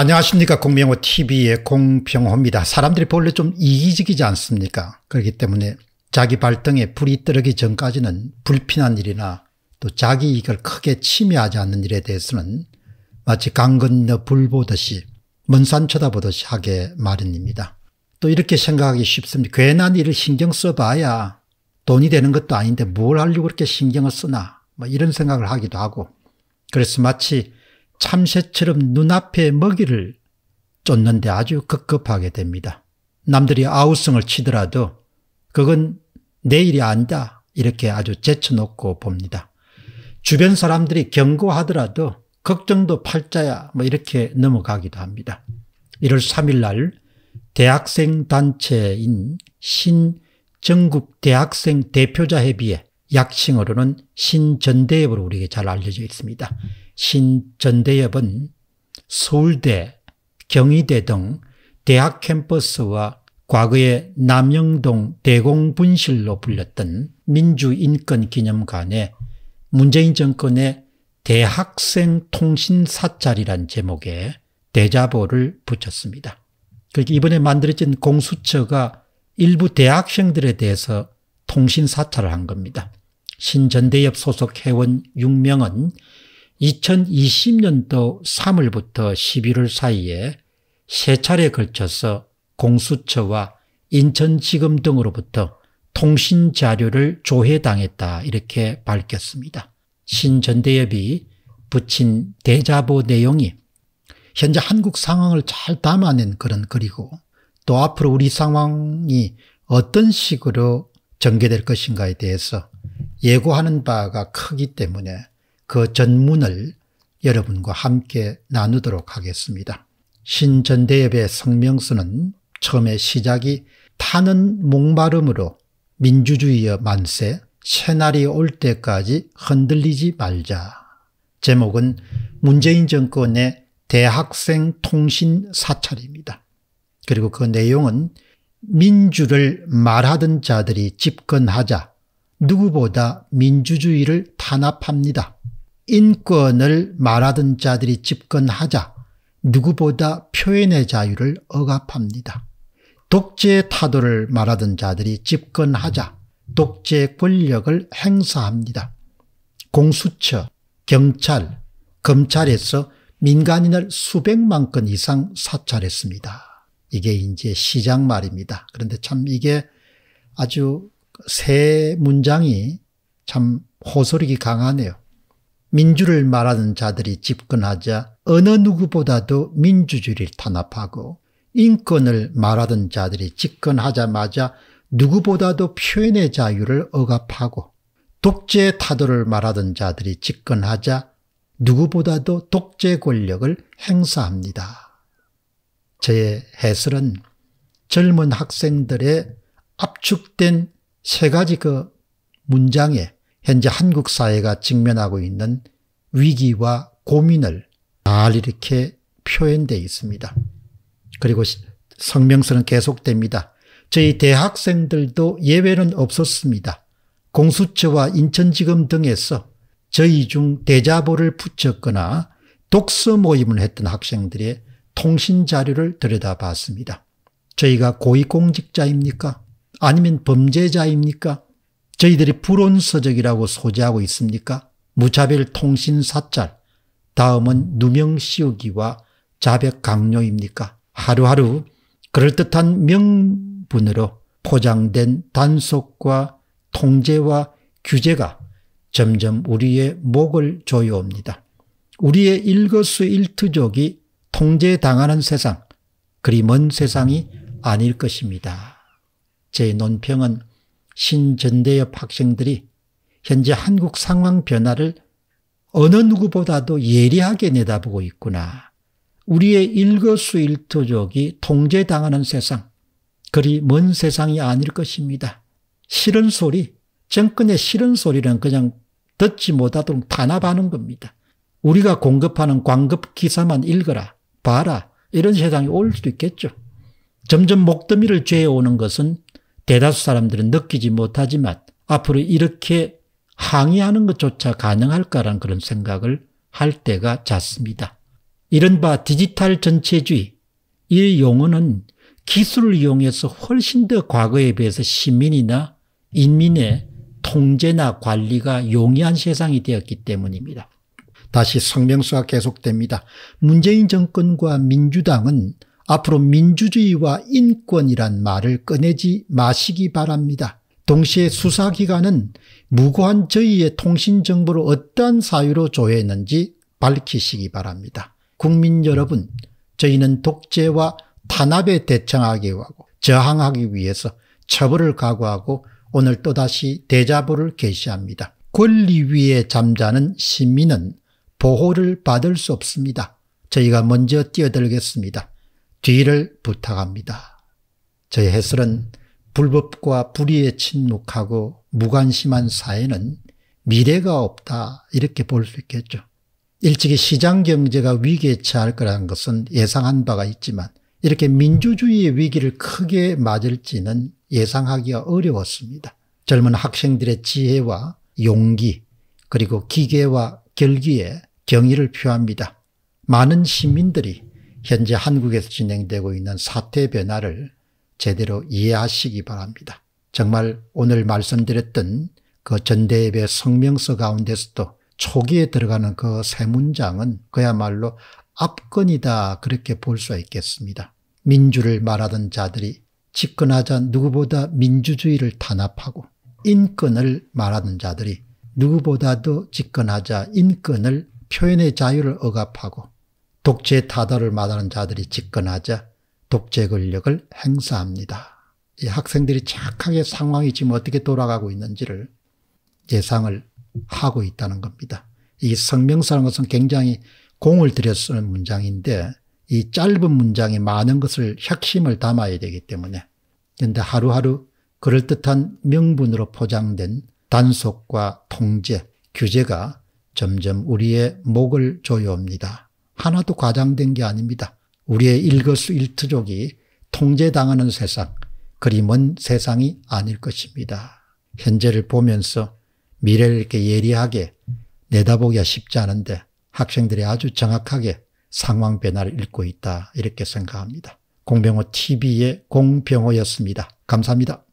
안녕하십니까 공명호 TV의 공병호입니다. 사람들이 본래 좀 이기적이지 않습니까? 그렇기 때문에 자기 발등에 불이 뜨르기 전까지는 불편한 일이나 또 자기 이익을 크게 침해하지 않는 일에 대해서는 마치 강 건너 불 보듯이 먼 산 쳐다보듯이 하게 마련입니다. 또 이렇게 생각하기 쉽습니다. 괜한 일을 신경 써봐야 돈이 되는 것도 아닌데 뭘 하려고 그렇게 신경을 쓰나 뭐 이런 생각을 하기도 하고 그래서 마치 참새처럼 눈앞에 먹이를 쫓는데 아주 급급하게 됩니다. 남들이 아우성을 치더라도 그건 내일이 아니다 이렇게 아주 제쳐놓고 봅니다. 주변 사람들이 경고하더라도 걱정도 팔자야 뭐 이렇게 넘어가기도 합니다. 1월 3일 날 대학생 단체인 신전국 대학생 대표자협의회 약칭으로는 신전대협으로 우리에게 잘 알려져 있습니다. 신전대협은 서울대, 경희대 등 대학 캠퍼스와 과거의 남영동 대공분실로 불렸던 민주인권기념관에 문재인 정권의 대학생 통신 사찰이란 제목의 대자보를 붙였습니다. 그러니 이번에 만들어진 공수처가 일부 대학생들에 대해서 통신 사찰을 한 겁니다. 신전대협 소속 회원 6명은 2020년도 3월부터 11월 사이에 세 차례 걸쳐서 공수처와 인천지검 등으로부터 통신 자료를 조회당했다 이렇게 밝혔습니다. 신전대협이 붙인 대자보 내용이 현재 한국 상황을 잘 담아낸 그런 글이고 또 앞으로 우리 상황이 어떤 식으로 전개될 것인가에 대해서 예고하는 바가 크기 때문에 그 전문을 여러분과 함께 나누도록 하겠습니다. 신전대협의 성명서는 처음에 시작이 타는 목마름으로 민주주의의 만세 새날이 올 때까지 흔들리지 말자. 제목은 문재인 정권의 대학생 통신 사찰입니다. 그리고 그 내용은 민주를 말하던 자들이 집권하자 누구보다 민주주의를 탄압합니다. 인권을 말하던 자들이 집권하자 누구보다 표현의 자유를 억압합니다. 독재 타도를 말하던 자들이 집권하자 독재 권력을 행사합니다. 공수처, 경찰, 검찰에서 민간인을 수백만 건 이상 사찰했습니다. 이게 이제 시작 말입니다. 그런데 참 이게 아주 새 문장이 참 호소력이 강하네요. 민주를 말하는 자들이 집권하자 어느 누구보다도 민주주의를 탄압하고 인권을 말하던 자들이 집권하자마자 누구보다도 표현의 자유를 억압하고 독재 타도를 말하던 자들이 집권하자 누구보다도 독재 권력을 행사합니다. 저의 해설은 젊은 학생들의 압축된 세 가지 그 문장에 현재 한국 사회가 직면하고 있는 위기와 고민을 잘 이렇게 표현되어 있습니다. 그리고 성명서는 계속됩니다. 저희 대학생들도 예외는 없었습니다. 공수처와 인천지검 등에서 저희 중 대자보를 붙였거나 독서 모임을 했던 학생들의 통신 자료를 들여다봤습니다. 저희가 고위공직자입니까? 아니면 범죄자입니까? 저희들이 불온서적이라고 소지하고 있습니까? 무차별 통신 사찰, 다음은 누명 씌우기와 자백 강요입니까? 하루하루 그럴듯한 명분으로 포장된 단속과 통제와 규제가 점점 우리의 목을 조여옵니다. 우리의 일거수일투족이 통제당하는 세상, 그리 먼 세상이 아닐 것입니다. 제 논평은 신전대협 학생들이 현재 한국 상황 변화를 어느 누구보다도 예리하게 내다보고 있구나. 우리의 일거수일투족이 통제당하는 세상, 그리 먼 세상이 아닐 것입니다. 싫은 소리, 정권의 싫은 소리는 그냥 듣지 못하도록 탄압하는 겁니다. 우리가 공급하는 광급 기사만 읽어라, 봐라 이런 세상이 올 수도 있겠죠. 점점 목더미를 죄어오는 것은 대다수 사람들은 느끼지 못하지만 앞으로 이렇게 항의하는 것조차 가능할까라는 그런 생각을 할 때가 잦습니다. 이른바 디지털 전체주의, 이 용어는 기술을 이용해서 훨씬 더 과거에 비해서 시민이나 인민의 통제나 관리가 용이한 세상이 되었기 때문입니다. 다시 성명수가 계속됩니다. 문재인 정권과 민주당은 앞으로 민주주의와 인권이란 말을 꺼내지 마시기 바랍니다. 동시에 수사기관은 무고한 저희의 통신정보를 어떠한 사유로 조회했는지 밝히시기 바랍니다. 국민 여러분, 저희는 독재와 탄압에 대청하기 하고 저항하기 위해서 처벌을 각오하고 오늘 또다시 대자보를 개시합니다. 권리 위에 잠자는 시민은 보호를 받을 수 없습니다. 저희가 먼저 뛰어들겠습니다. 뒤를 부탁합니다. 저의 해설은 불법과 불의에 침묵하고 무관심한 사회는 미래가 없다 이렇게 볼 수 있겠죠. 일찍이 시장 경제가 위기에 처할 거라는 것은 예상한 바가 있지만 이렇게 민주주의의 위기를 크게 맞을지는 예상하기가 어려웠습니다. 젊은 학생들의 지혜와 용기 그리고 기계와 결기에 경의를 표합니다. 많은 시민들이 현재 한국에서 진행되고 있는 사태 변화를 제대로 이해하시기 바랍니다. 정말 오늘 말씀드렸던 그 전대협의 성명서 가운데서도 초기에 들어가는 그 세 문장은 그야말로 압권이다 그렇게 볼 수 있겠습니다. 민주를 말하던 자들이 집권하자 누구보다 민주주의를 탄압하고 인권을 말하던 자들이 누구보다도 집권하자 인권을 표현의 자유를 억압하고 독재 타도를 말하는 자들이 집권하자 독재 권력을 행사합니다. 이 학생들이 착하게 상황이 지금 어떻게 돌아가고 있는지를 예상을 하고 있다는 겁니다. 이 성명서라는 것은 굉장히 공을 들여 쓰는 문장인데 이 짧은 문장이 많은 것을 핵심을 담아야 되기 때문에 그런데 하루하루 그럴듯한 명분으로 포장된 단속과 통제, 규제가 점점 우리의 목을 조여옵니다. 하나도 과장된 게 아닙니다. 우리의 일거수일투족이 통제당하는 세상, 그리 먼 세상이 아닐 것입니다. 현재를 보면서 미래를 이렇게 예리하게 내다보기가 쉽지 않은데 학생들이 아주 정확하게 상황 변화를 읽고 있다 이렇게 생각합니다. 공병호 TV의 공병호였습니다. 감사합니다.